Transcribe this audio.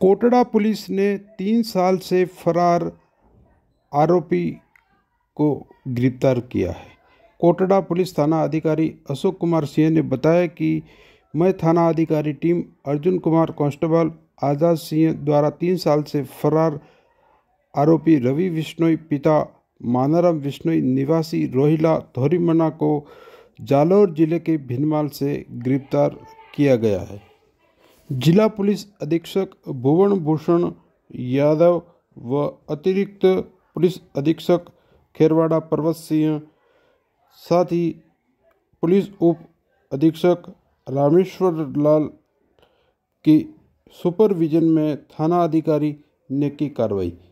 Kotra police ने तीन साल से फरार आरोपी को गिरफ्तार किया है कोटड़ा पुलिस थाना अधिकारी अशोक कुमार सिंह ने बताया कि मैं थाना अधिकारी टीम अर्जुन कुमार कांस्टेबल आज़ाद सिंह द्वारा तीन साल से फरार आरोपी रवि विश्नोई पिता मानाराम विश्नोई निवासी रोहिला धोरीमना को जालौर जिले के भिनमाल से गिरफ्तार किया गया है जिला पुलिस अधीक्षक भुवन भूषण यादव व अतिरिक्त पुलिस अधीक्षक खेरवाड़ा पर्वत सिंह साथ ही पुलिस उप अधीक्षक रामेश्वर लाल की सुपरविजन में थाना अधिकारी ने की कार्रवाई